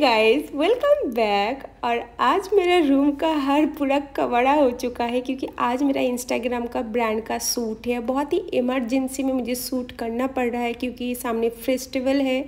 Guys welcome back और आज मेरा रूम का हर पूरा कवड़ा हो चुका है क्योंकि आज मेरा इंस्टाग्राम का ब्रांड का सूट है बहुत ही इमरजेंसी में मुझे सूट करना पड़ रहा है क्योंकि सामने फेस्टिवल है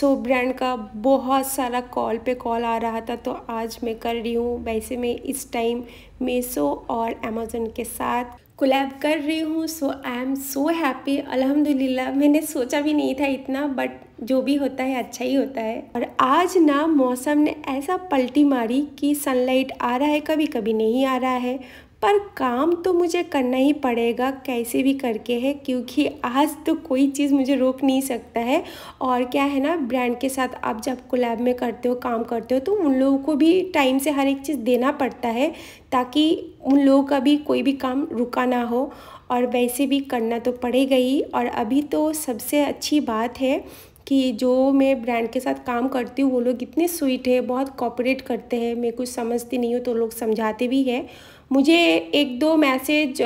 सो ब्रांड का बहुत सारा कॉल पे कॉल आ रहा था तो आज मैं कर रही हूँ वैसे मैं इस टाइम मेसो और अमेजोन के साथ कोलैब कर रही हूँ सो आई एम सो हैप्पी अलहमदिल्ला मैंने सोचा भी नहीं था इतना बट जो भी होता है अच्छा ही होता है और आज ना मौसम ने ऐसा पलटी मारी कि सनलाइट आ रहा है कभी कभी नहीं आ रहा है पर काम तो मुझे करना ही पड़ेगा कैसे भी करके है क्योंकि आज तो कोई चीज़ मुझे रोक नहीं सकता है और क्या है ना ब्रांड के साथ आप जब कोलैब में करते हो काम करते हो तो उन लोगों को भी टाइम से हर एक चीज़ देना पड़ता है ताकि उन लोगों का भी कोई भी काम रुका ना हो और वैसे भी करना तो पड़ेगा ही और अभी तो सबसे अच्छी बात है कि जो मैं ब्रांड के साथ काम करती हूँ वो लोग इतने स्वीट है बहुत कॉपरेट करते हैं मैं कुछ समझती नहीं हूँ तो लोग समझाते भी हैं मुझे एक दो मैसेज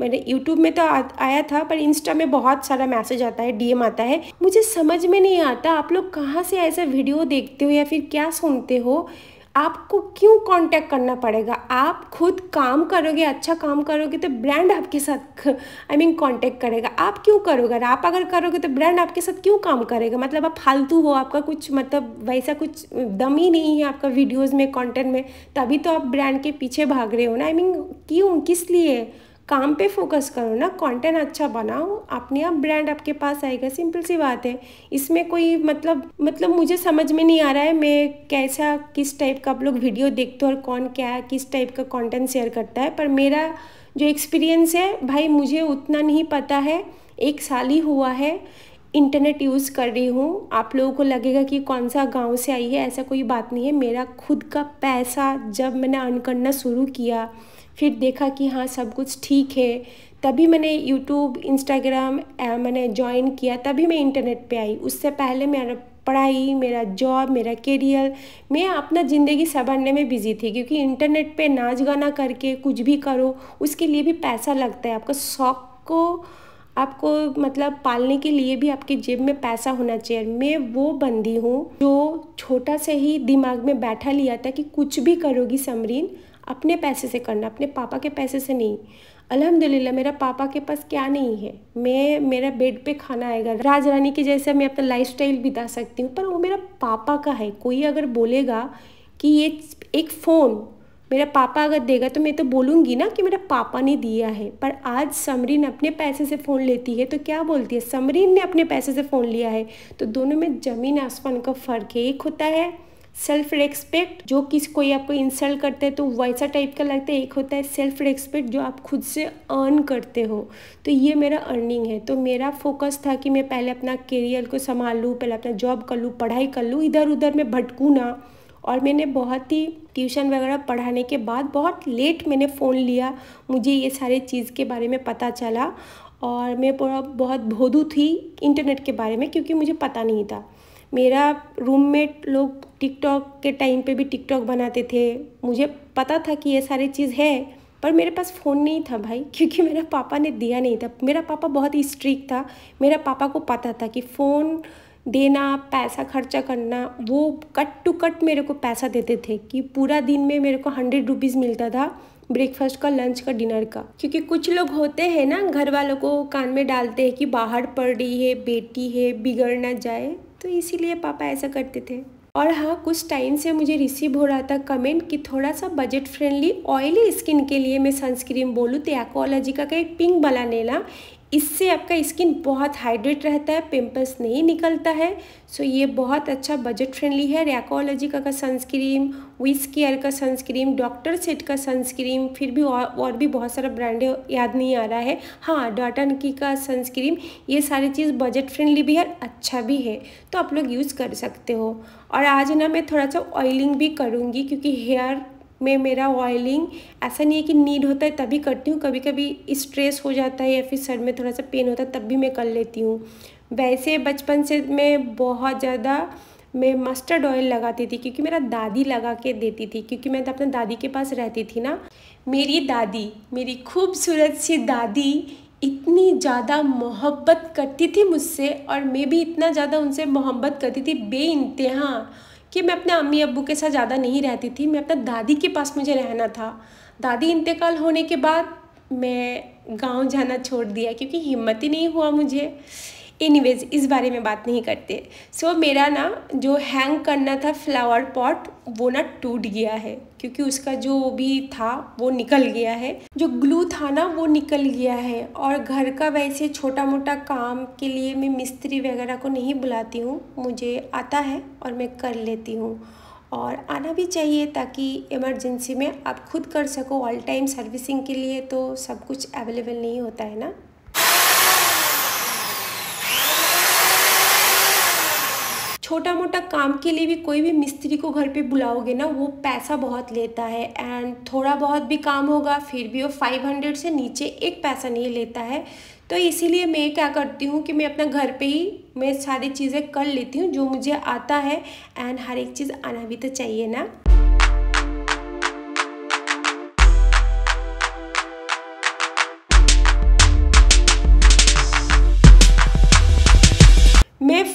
मैंने यूट्यूब में तो आ, आया था पर इंस्टा में बहुत सारा मैसेज आता है डीएम आता है मुझे समझ में नहीं आता आप लोग कहाँ से ऐसा वीडियो देखते हो या फिर क्या सुनते हो आपको क्यों कांटेक्ट करना पड़ेगा आप खुद काम करोगे अच्छा काम करोगे तो ब्रांड आपके साथ आई मीन कांटेक्ट करेगा आप क्यों करोगे आप अगर करोगे तो ब्रांड आपके साथ क्यों काम करेगा मतलब आप फालतू हो आपका कुछ मतलब वैसा कुछ दम ही नहीं है आपका वीडियोज़ में कॉन्टेंट में तभी तो आप ब्रांड के पीछे भाग रहे हो ना आई मीन क्यों किस लिए काम पे फोकस करो ना कंटेंट अच्छा बनाओ अपने आप ब्रांड आपके पास आएगा सिंपल सी बात है इसमें कोई मतलब मतलब मुझे समझ में नहीं आ रहा है मैं कैसा किस टाइप का आप लोग वीडियो देखते हो और कौन क्या है किस टाइप का कंटेंट शेयर करता है पर मेरा जो एक्सपीरियंस है भाई मुझे उतना नहीं पता है एक साल ही हुआ है इंटरनेट यूज़ कर रही हूँ आप लोगों को लगेगा कि कौन सा गांव से आई है ऐसा कोई बात नहीं है मेरा खुद का पैसा जब मैंने अर्न करना शुरू किया फिर देखा कि हाँ सब कुछ ठीक है तभी मैंने यूट्यूब इंस्टाग्राम मैंने ज्वाइन किया तभी मैं इंटरनेट पे आई उससे पहले मेरा पढ़ाई मेरा जॉब मेरा करियर मैं अपना ज़िंदगी संभालने में बिजी थी क्योंकि इंटरनेट पे नाच गाना करके कुछ भी करो उसके लिए भी पैसा लगता है आपका शौक को आपको मतलब पालने के लिए भी आपके जेब में पैसा होना चाहिए मैं वो बंदी हूँ जो छोटा से ही दिमाग में बैठा लिया था कि कुछ भी करोगी समरीन अपने पैसे से करना अपने पापा के पैसे से नहीं अलहमदिल्ला मेरा पापा के पास क्या नहीं है मैं मेरा बेड पे खाना आएगा राज रानी की जैसे मैं अपना लाइफ स्टाइल बिता सकती हूँ पर वो मेरा पापा का है कोई अगर बोलेगा कि ये एक फ़ोन मेरा पापा अगर देगा तो मैं तो बोलूँगी ना कि मेरा पापा ने दिया है पर आज समरीन अपने पैसे से फ़ोन लेती है तो क्या बोलती है समरीन ने अपने पैसे से फ़ोन लिया है तो दोनों में ज़मीन आसमान का फ़र्क है एक होता है सेल्फ रेस्पेक्ट जो किसी कोई आपको इंसल्ट करता है तो वैसा टाइप का लगता है एक होता है सेल्फ रेस्पेक्ट जो आप खुद से अर्न करते हो तो ये मेरा अर्निंग है तो मेरा फोकस था कि मैं पहले अपना करियर को संभाल लूँ पहले अपना जॉब कर लूँ पढ़ाई कर लूँ इधर उधर मैं भटकूँ ना और मैंने बहुत ही ट्यूशन वगैरह पढ़ाने के बाद बहुत लेट मैंने फ़ोन लिया मुझे ये सारे चीज़ के बारे में पता चला और मैं पूरा बहुत भोदू थी इंटरनेट के बारे में क्योंकि मुझे पता नहीं था मेरा रूममेट लोग टिकटॉक के टाइम पे भी टिकटॉक बनाते थे मुझे पता था कि ये सारी चीज़ है पर मेरे पास फ़ोन नहीं था भाई क्योंकि मेरा पापा ने दिया नहीं था मेरा पापा बहुत ही स्ट्रिक था मेरा पापा को पता था कि फ़ोन देना पैसा खर्चा करना वो कट टू कट मेरे को पैसा देते थे कि पूरा दिन में मेरे को हंड्रेड रुपीज़ मिलता था ब्रेकफास्ट का लंच का डिनर का क्योंकि कुछ लोग होते हैं ना घर वालों को कान में डालते हैं कि बाहर पड़ रही है बेटी है बिगड़ ना जाए तो इसीलिए पापा ऐसा करते थे और हाँ कुछ टाइम से मुझे रिसीव हो रहा था कमेंट कि थोड़ा सा बजट फ्रेंडली ऑयली स्किन के लिए मैं सनस्क्रीम बोलूँ तो एक्वालॉजी का एक पिंक वाला लेना इससे आपका स्किन बहुत हाइड्रेट रहता है पिंपल्स नहीं निकलता है सो ये बहुत अच्छा बजट फ्रेंडली है रेकोलॉजी का, सनस्क्रीम विस केयर का सनस्क्रीम डॉक्टर सेट का सनस्क्रीम फिर भी और, और भी बहुत सारा ब्रांड याद नहीं आ रहा है हाँ डॉटन की का सनस्क्रीम ये सारी चीज़ बजट फ्रेंडली भी है अच्छा भी है तो आप लोग यूज़ कर सकते हो और आज ना मैं थोड़ा सा ऑयलिंग भी करूँगी क्योंकि हेयर में मेरा ऑयलिंग ऐसा नहीं है कि नीड होता है तभी करती हूँ कभी कभी स्ट्रेस हो जाता है या फिर सर में थोड़ा सा पेन होता है तब भी मैं कर लेती हूँ वैसे बचपन से मैं बहुत ज़्यादा मैं मस्टर्ड ऑयल लगाती थी क्योंकि मेरा दादी लगा के देती थी क्योंकि मैं तो अपने दादी के पास रहती थी ना मेरी दादी मेरी खूबसूरत सी दादी इतनी ज़्यादा मोहब्बत करती थी मुझसे और मैं भी इतना ज़्यादा उनसे मोहब्बत करती थी बे कि मैं अपने अम्मी अब्बू के साथ ज़्यादा नहीं रहती थी मैं अपना दादी के पास मुझे रहना था दादी इंतकाल होने के बाद मैं गांव जाना छोड़ दिया क्योंकि हिम्मत ही नहीं हुआ मुझे एनीवेज इस बारे में बात नहीं करते सो so, मेरा ना जो हैंग करना था फ्लावर पॉट वो ना टूट गया है क्योंकि उसका जो भी था वो निकल गया है जो ग्लू था ना वो निकल गया है और घर का वैसे छोटा मोटा काम के लिए मैं मिस्त्री वगैरह को नहीं बुलाती हूँ मुझे आता है और मैं कर लेती हूँ और आना भी चाहिए ताकि इमरजेंसी में आप खुद कर सको ऑल टाइम सर्विसिंग के लिए तो सब कुछ अवेलेबल नहीं होता है ना छोटा मोटा काम के लिए भी कोई भी मिस्त्री को घर पे बुलाओगे ना वो पैसा बहुत लेता है एंड थोड़ा बहुत भी काम होगा फिर भी वो फाइव हंड्रेड से नीचे एक पैसा नहीं लेता है तो इसीलिए मैं क्या करती हूँ कि मैं अपना घर पे ही मैं सारी चीज़ें कर लेती हूँ जो मुझे आता है एंड हर एक चीज़ आना भी तो चाहिए ना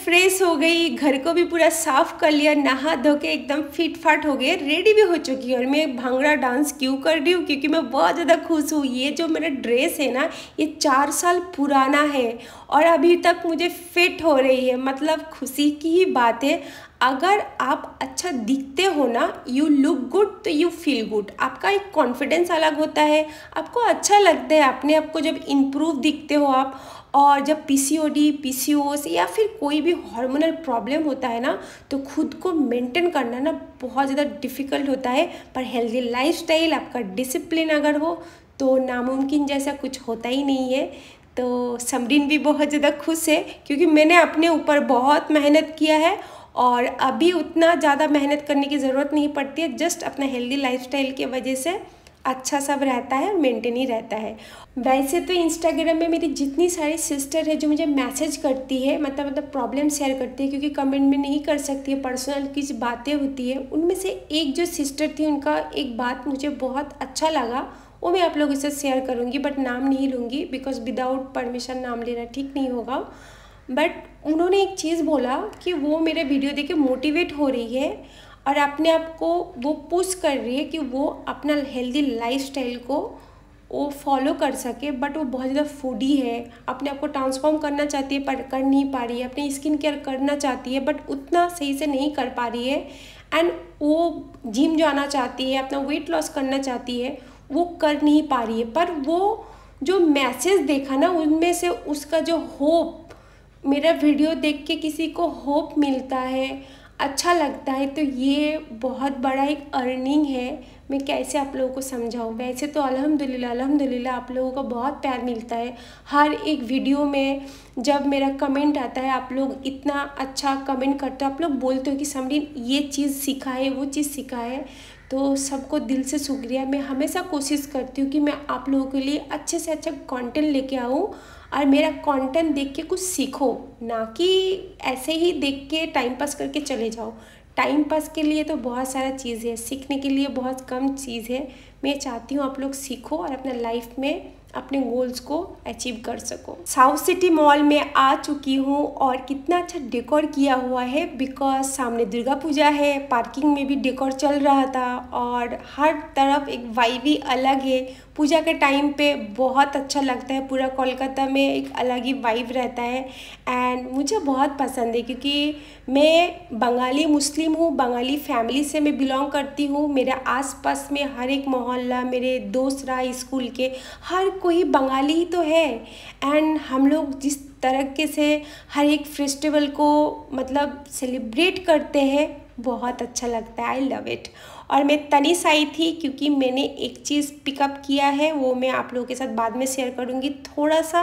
फ्रेश हो गई घर को भी पूरा साफ कर लिया नहा धो के एकदम फिट फाट हो गए रेडी भी हो चुकी है और मैं भांगड़ा डांस क्यों कर रही हूँ क्योंकि मैं बहुत ज़्यादा खुश हूँ ये जो मेरा ड्रेस है ना ये चार साल पुराना है और अभी तक मुझे फिट हो रही है मतलब खुशी की ही बात है अगर आप अच्छा दिखते हो ना यू लुक गुड तो यू फील गुड आपका एक कॉन्फिडेंस अलग होता है आपको अच्छा लगता है अपने आप को जब इम्प्रूव दिखते हो आप और जब पीसीओडी पीसीओएस या फिर कोई भी हार्मोनल प्रॉब्लम होता है ना तो खुद को मेंटेन करना ना बहुत ज़्यादा डिफ़िकल्ट होता है पर हेल्दी लाइफस्टाइल आपका डिसिप्लिन अगर हो तो नामुमकिन जैसा कुछ होता ही नहीं है तो समरीन भी बहुत ज़्यादा खुश है क्योंकि मैंने अपने ऊपर बहुत मेहनत किया है और अभी उतना ज़्यादा मेहनत करने की ज़रूरत नहीं पड़ती है जस्ट अपना हेल्दी लाइफस्टाइल के वजह से अच्छा सब रहता है और मेंटेन ही रहता है वैसे तो इंस्टाग्राम में मेरी जितनी सारी सिस्टर है जो मुझे मैसेज करती है मतलब मतलब प्रॉब्लम शेयर करती है क्योंकि कमेंट में नहीं कर सकती है पर्सनल किस बातें होती है उनमें से एक जो सिस्टर थी उनका एक बात मुझे बहुत अच्छा लगा वो मैं आप लोगों से शेयर करूँगी बट नाम नहीं लूँगी बिकॉज विदाउट परमिशन नाम लेना ठीक नहीं होगा बट उन्होंने एक चीज़ बोला कि वो मेरे वीडियो देख के मोटिवेट हो रही है और अपने आप को वो पुश कर रही है कि वो अपना हेल्दी लाइफस्टाइल को वो फॉलो कर सके बट वो बहुत ज़्यादा फूडी है अपने आप को ट्रांसफॉर्म करना चाहती है पर कर नहीं पा रही है अपनी स्किन केयर करना चाहती है बट उतना सही से नहीं कर पा रही है एंड वो जिम जाना चाहती है अपना वेट लॉस करना चाहती है वो कर नहीं पा रही है पर वो जो मैसेज देखा ना उनमें से उसका जो होप मेरा वीडियो देख के किसी को होप मिलता है अच्छा लगता है तो ये बहुत बड़ा एक अर्निंग है मैं कैसे आप लोगों को समझाऊँ वैसे तो अल्हम्दुलिल्लाह अल्हम्दुलिल्लाह आप लोगों का बहुत प्यार मिलता है हर एक वीडियो में जब मेरा कमेंट आता है आप लोग इतना अच्छा कमेंट करते हो आप लोग बोलते हो कि समरीन ये चीज़ सीखा है वो चीज़ सीखा है तो सबको दिल से शुक्रिया मैं हमेशा कोशिश करती हूँ कि मैं आप लोगों के लिए अच्छे से अच्छा कॉन्टेंट लेके आऊँ और मेरा कंटेंट देख के कुछ सीखो ना कि ऐसे ही देख के टाइम पास करके चले जाओ टाइम पास के लिए तो बहुत सारा चीज़ है सीखने के लिए बहुत कम चीज़ है मैं चाहती हूँ आप लोग सीखो और अपना लाइफ में अपने गोल्स को अचीव कर सको साउथ सिटी मॉल में आ चुकी हूँ और कितना अच्छा डेकोर किया हुआ है बिकॉज सामने दुर्गा पूजा है पार्किंग में भी डेकोर चल रहा था और हर तरफ एक ही अलग है पूजा के टाइम पे बहुत अच्छा लगता है पूरा कोलकाता में एक अलग ही वाइब रहता है एंड मुझे बहुत पसंद है क्योंकि मैं बंगाली मुस्लिम हूँ बंगाली फैमिली से मैं बिलोंग करती हूँ मेरे आसपास में हर एक मोहल्ला मेरे दोस्त रहा स्कूल के हर कोई बंगाली ही तो है एंड हम लोग जिस तरीके से हर एक फेस्टिवल को मतलब सेलिब्रेट करते हैं बहुत अच्छा लगता है आई लव इट और मैं तनिस आई थी क्योंकि मैंने एक चीज़ पिकअप किया है वो मैं आप लोगों के साथ बाद में शेयर करूँगी थोड़ा सा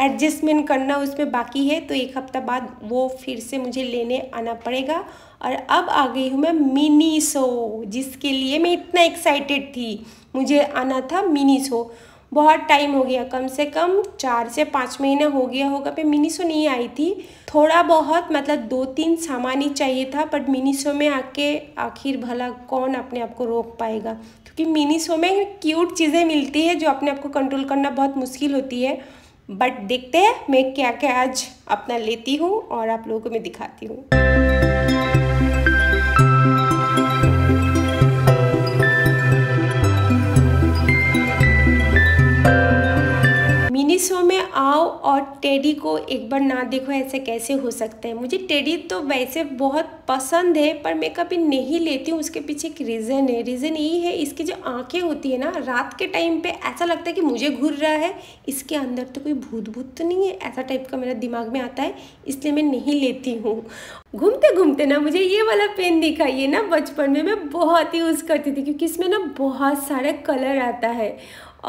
एडजस्टमेंट करना उसमें बाकी है तो एक हफ्ता बाद वो फिर से मुझे लेने आना पड़ेगा और अब आ गई हूँ मैं मिनी शो जिसके लिए मैं इतना एक्साइटेड थी मुझे आना था मिनी शो बहुत टाइम हो गया कम से कम चार से पाँच महीना हो गया होगा पे मिनीसो नहीं आई थी थोड़ा बहुत मतलब दो तीन सामान ही चाहिए था बट मिनीसो में आके आखिर भला कौन अपने आप को रोक पाएगा क्योंकि मिनीसो में क्यूट चीज़ें मिलती है जो अपने आप को कंट्रोल करना बहुत मुश्किल होती है बट देखते हैं मैं क्या क्या आज अपना लेती हूँ और आप लोगों को मैं दिखाती हूँ शो में आओ और टेडी को एक बार ना देखो ऐसे कैसे हो सकते हैं मुझे टेडी तो वैसे बहुत पसंद है पर मैं कभी नहीं लेती हूँ उसके पीछे एक रीज़न है रीज़न यही है इसकी जो आंखें होती है ना रात के टाइम पे ऐसा लगता है कि मुझे घूर रहा है इसके अंदर तो कोई भूत भूत तो नहीं है ऐसा टाइप का मेरा दिमाग में आता है इसलिए मैं नहीं लेती हूँ घूमते घूमते ना मुझे ये वाला पेन दिखाई है ना बचपन में मैं बहुत यूज़ करती थी क्योंकि इसमें ना बहुत सारे कलर आता है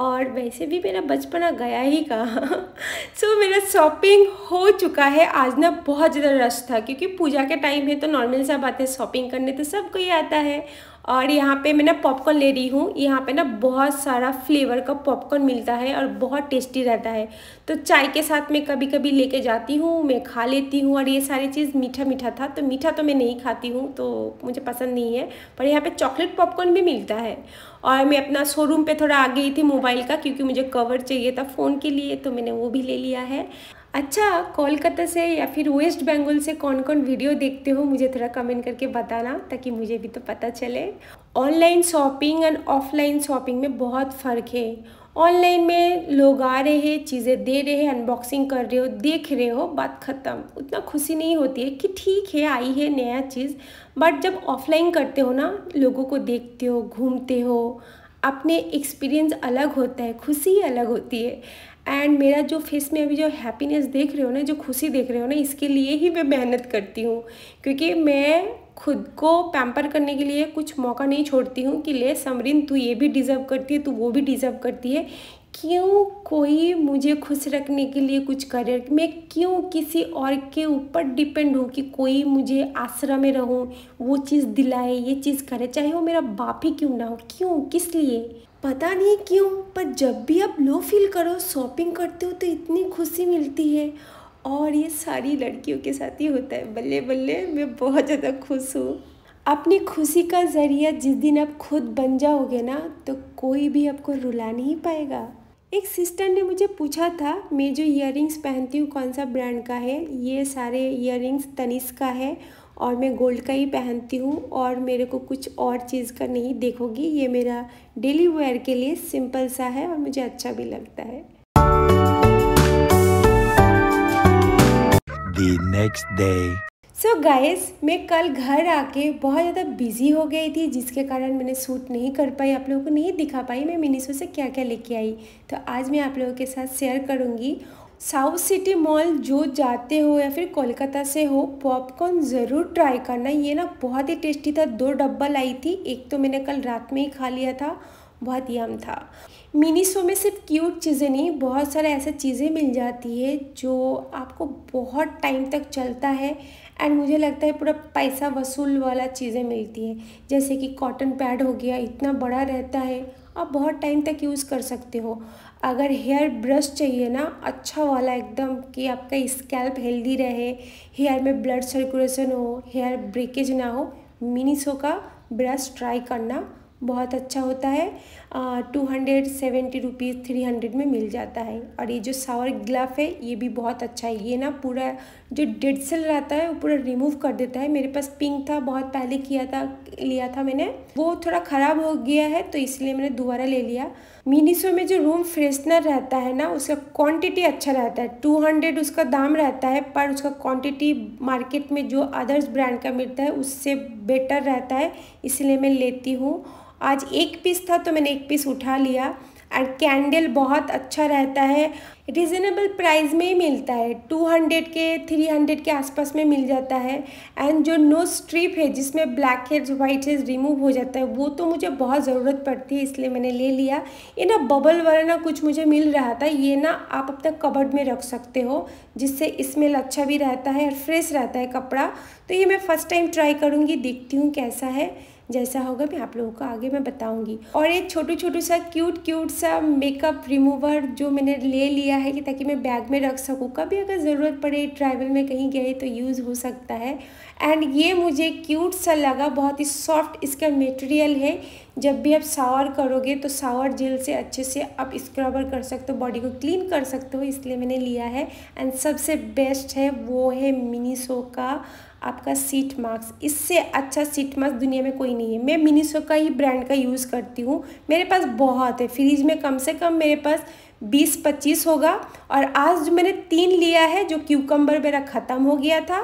और वैसे भी मेरा बचपना गया ही कहाँ सो so, मेरा शॉपिंग हो चुका है आज ना बहुत ज़्यादा रश था क्योंकि पूजा के टाइम है तो नॉर्मल सब आते हैं शॉपिंग करने तो सबको ही आता है और यहाँ पे मैं ना पॉपकॉर्न ले रही हूँ यहाँ पे ना बहुत सारा फ्लेवर का पॉपकॉर्न मिलता है और बहुत टेस्टी रहता है तो चाय के साथ मैं कभी कभी लेके जाती हूँ मैं खा लेती हूँ और ये सारी चीज़ मीठा मीठा था तो मीठा तो मैं नहीं खाती हूँ तो मुझे पसंद नहीं है पर यहाँ पे चॉकलेट पॉपकॉर्न भी मिलता है और मैं अपना शोरूम पर थोड़ा आ गई थी मोबाइल का क्योंकि मुझे कवर चाहिए था फ़ोन के लिए तो मैंने वो भी ले लिया है अच्छा कोलकाता से या फिर वेस्ट बंगाल से कौन कौन वीडियो देखते हो मुझे थोड़ा कमेंट करके बताना ताकि मुझे भी तो पता चले online shopping and offline shopping में बहुत फ़र्क है ऑनलाइन में लोग आ रहे हैं चीज़ें दे रहे हैं अनबॉक्सिंग कर रहे हो देख रहे हो बात ख़त्म उतना खुशी नहीं होती है कि ठीक है आई है नया चीज़ बट जब ऑफलाइन करते हो ना लोगों को देखते हो घूमते हो अपने एक्सपीरियंस अलग होता है खुशी अलग होती है एंड मेरा जो फेस में अभी जो हैप्पीनेस देख रहे हो ना जो खुशी देख रहे हो ना इसके लिए ही मैं मेहनत करती हूँ क्योंकि मैं खुद को पैम्पर करने के लिए कुछ मौका नहीं छोड़ती हूँ कि ले समरिन तू ये भी डिज़र्व करती है तू वो भी डिज़र्व करती है क्यों कोई मुझे खुश रखने के लिए कुछ करे मैं क्यों किसी और के ऊपर डिपेंड हूँ कि कोई मुझे आश्रम में रहूँ वो चीज़ दिलाए ये चीज़ करे चाहे वो मेरा बाप ही क्यों ना हो क्यों किस लिए पता नहीं क्यों पर जब भी आप लो फील करो शॉपिंग करते हो तो इतनी खुशी मिलती है और ये सारी लड़कियों के साथ ही होता है बल्ले बल्ले मैं बहुत ज़्यादा खुश हूँ अपनी खुशी का ज़रिया जिस दिन आप खुद बन जाओगे ना तो कोई भी आपको रुला नहीं पाएगा एक सिस्टर ने मुझे पूछा था मैं जो इयर पहनती हूँ कौन सा ब्रांड का है ये सारे इयर रिंग्स का है और मैं गोल्ड का ही पहनती हूँ और मेरे को कुछ और चीज़ का नहीं देखोगी ये मेरा डेली वेयर के लिए सिंपल सा है और मुझे अच्छा भी लगता है The next day. So so guys मैं कल घर आके बहुत ज़्यादा बिजी हो गई थी जिसके कारण मैंने सूट नहीं कर पाई आप लोगों को नहीं दिखा पाई मैं मिनीसो से क्या क्या लेके आई तो आज मैं आप लोगों के साथ शेयर करूँगी साउथ सिटी मॉल जो जाते हो या फिर कोलकाता से हो पॉपकॉर्न ज़रूर ट्राई करना ये ना बहुत ही टेस्टी था दो डब्बा लाई थी एक तो मैंने कल रात में ही खा लिया था बहुत यम था मिनी शो में सिर्फ क्यूट चीज़ें नहीं बहुत सारे ऐसा चीज़ें मिल जाती है जो आपको बहुत टाइम तक चलता है एंड मुझे लगता है पूरा पैसा वसूल वाला चीज़ें मिलती है जैसे कि कॉटन पैड हो गया इतना बड़ा रहता है आप बहुत टाइम तक यूज़ कर सकते हो अगर हेयर ब्रश चाहिए ना अच्छा वाला एकदम कि आपका स्कैल्प हेल्दी रहे हेयर में ब्लड सर्कुलेशन हो हेयर ब्रेकेज ना हो मिनीसो का ब्रश ट्राई करना बहुत अच्छा होता है two hundred seventy rupees three hundred में मिल जाता है और ये जो सावर ग्लाफ है ये भी बहुत अच्छा है ये ना पूरा जो डेड सेल रहता है वो पूरा रिमूव कर देता है मेरे पास पिंक था बहुत पहले किया था लिया था मैंने वो थोड़ा ख़राब हो गया है तो इसलिए मैंने दोबारा ले लिया मिनीसो में जो रूम फ्रेशनर रहता है ना उसका क्वान्टिटी अच्छा रहता है टू हंड्रेड उसका दाम रहता है पर उसका क्वान्टिटी मार्केट में जो अदर्स ब्रांड का मिलता है उससे बेटर रहता है इसलिए मैं लेती हूँ आज एक पीस था तो मैंने एक पीस उठा लिया एंड कैंडल बहुत अच्छा रहता है रिजनेबल प्राइस में ही मिलता है टू हंड्रेड के थ्री हंड्रेड के आसपास में मिल जाता है एंड जो नो स्ट्रिप है जिसमें black heads white heads remove हो जाता है वो तो मुझे बहुत ज़रूरत पड़ती है इसलिए मैंने ले लिया ये ना बबल वाला ना कुछ मुझे मिल रहा था ये ना आप अपना कबर्ड में रख सकते हो जिससे स्मेल अच्छा भी रहता है और फ्रेश रहता है कपड़ा तो ये मैं फ़र्स्ट टाइम ट्राई करूँगी देखती हूँ कैसा है जैसा होगा मैं आप लोगों को आगे मैं बताऊँगी और एक छोटू छोटू सा क्यूट क्यूट सा मेकअप रिमूवर जो मैंने ले लिया है कि ताकि मैं बैग में रख सकूँ कभी अगर ज़रूरत पड़े ट्रैवल में कहीं गए तो यूज़ हो सकता है एंड ये मुझे क्यूट सा लगा बहुत ही सॉफ्ट इसका मटेरियल है जब भी आप सावर करोगे तो सावर जेल से अच्छे से आप स्क्रबर कर सकते हो बॉडी को क्लीन कर सकते हो इसलिए मैंने लिया है एंड सबसे बेस्ट है वो है मिनीसो का आपका सीट मार्क्स इससे अच्छा सीट मार्क्स दुनिया में कोई नहीं है मैं मिनीसो का ही ब्रांड का यूज़ करती हूँ मेरे पास बहुत है फ्रिज में कम से कम मेरे पास बीस पच्चीस होगा और आज जो मैंने तीन लिया है जो क्यूकम्बर मेरा ख़त्म हो गया था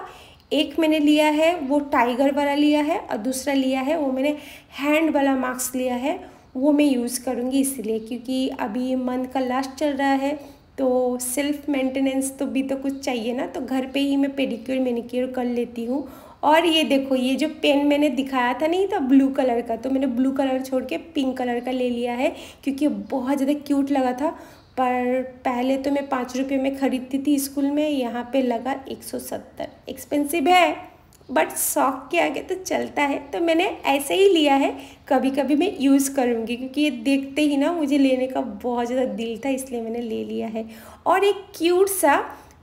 एक मैंने लिया है वो टाइगर वाला लिया है और दूसरा लिया है वो मैंने हैंड वाला मार्क्स लिया है वो मैं यूज़ करूँगी इसलिए क्योंकि अभी मंथ का लास्ट चल रहा है तो सेल्फ मेंटेनेंस तो भी तो कुछ चाहिए ना तो घर पे ही मैं पेडिक्योर मेनिक्योर कर लेती हूँ और ये देखो ये जो पेन मैंने दिखाया था नहीं था ब्लू कलर का तो मैंने ब्लू कलर छोड़ के पिंक कलर का ले लिया है क्योंकि बहुत ज़्यादा क्यूट लगा था पर पहले तो मैं पाँच रुपये में ख़रीदती थी स्कूल में यहाँ पे लगा एक सौ सत्तर एक्सपेंसिव है बट सॉक के आगे तो चलता है तो मैंने ऐसे ही लिया है कभी कभी मैं यूज़ करूँगी क्योंकि ये देखते ही ना मुझे लेने का बहुत ज़्यादा दिल था इसलिए मैंने ले लिया है और एक क्यूट सा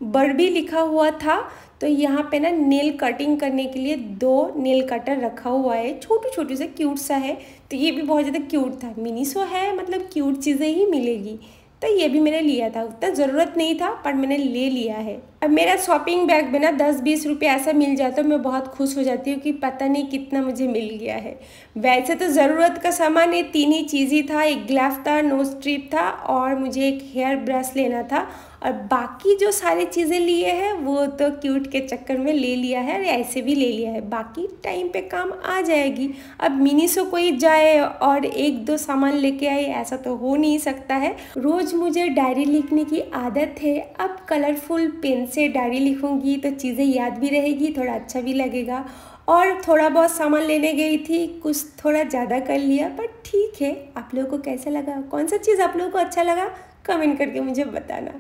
बर्बी लिखा हुआ था तो यहाँ पे ना नेल कटिंग करने के लिए दो नेल कटर रखा हुआ है छोटू छोटू सा क्यूट सा है तो ये भी बहुत ज़्यादा क्यूट था मिनी सो है मतलब क्यूट चीज़ें ही मिलेगी तो ये भी मैंने लिया था उतना ज़रूरत नहीं था पर मैंने ले लिया है अब मेरा शॉपिंग बैग में ना दस बीस रुपये ऐसा मिल जाता है मैं बहुत खुश हो जाती हूँ कि पता नहीं कितना मुझे मिल गया है वैसे तो ज़रूरत का सामान ये तीन ही चीज़ ही था एक ग्लव था नो स्ट्रिप था और मुझे एक हेयर ब्रश लेना था और बाकी जो सारे चीज़ें लिए हैं वो तो क्यूट के चक्कर में ले लिया है ऐसे भी ले लिया है बाकी टाइम पे काम आ जाएगी अब मिनी सो कोई जाए और एक दो सामान लेके आए ऐसा तो हो नहीं सकता है रोज़ मुझे डायरी लिखने की आदत है अब कलरफुल पेंसिल से डायरी लिखूँगी तो चीज़ें याद भी रहेगी थोड़ा अच्छा भी लगेगा और थोड़ा बहुत सामान लेने गई थी कुछ थोड़ा ज़्यादा कर लिया बट ठीक है आप लोगों को कैसा लगा कौन सा चीज़ आप लोगों को अच्छा लगा कमेंट करके मुझे बताना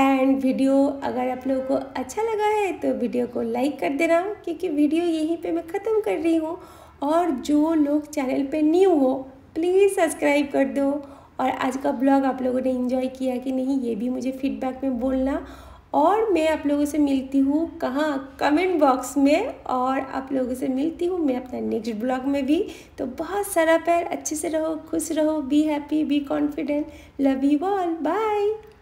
एंड वीडियो अगर आप लोगों को अच्छा लगा है तो वीडियो को लाइक कर देना क्योंकि वीडियो यहीं पे मैं ख़त्म कर रही हूँ और जो लोग चैनल पे न्यू हो प्लीज़ सब्सक्राइब कर दो और आज का ब्लॉग आप लोगों ने इन्जॉय किया कि नहीं ये भी मुझे फीडबैक में बोलना और मैं आप लोगों से मिलती हूँ कहाँ कमेंट बॉक्स में और आप लोगों से मिलती हूँ मैं अपना नेक्स्ट ब्लॉग में भी तो बहुत सारा पैर अच्छे से रहो खुश रहो be happy be confident love you all bye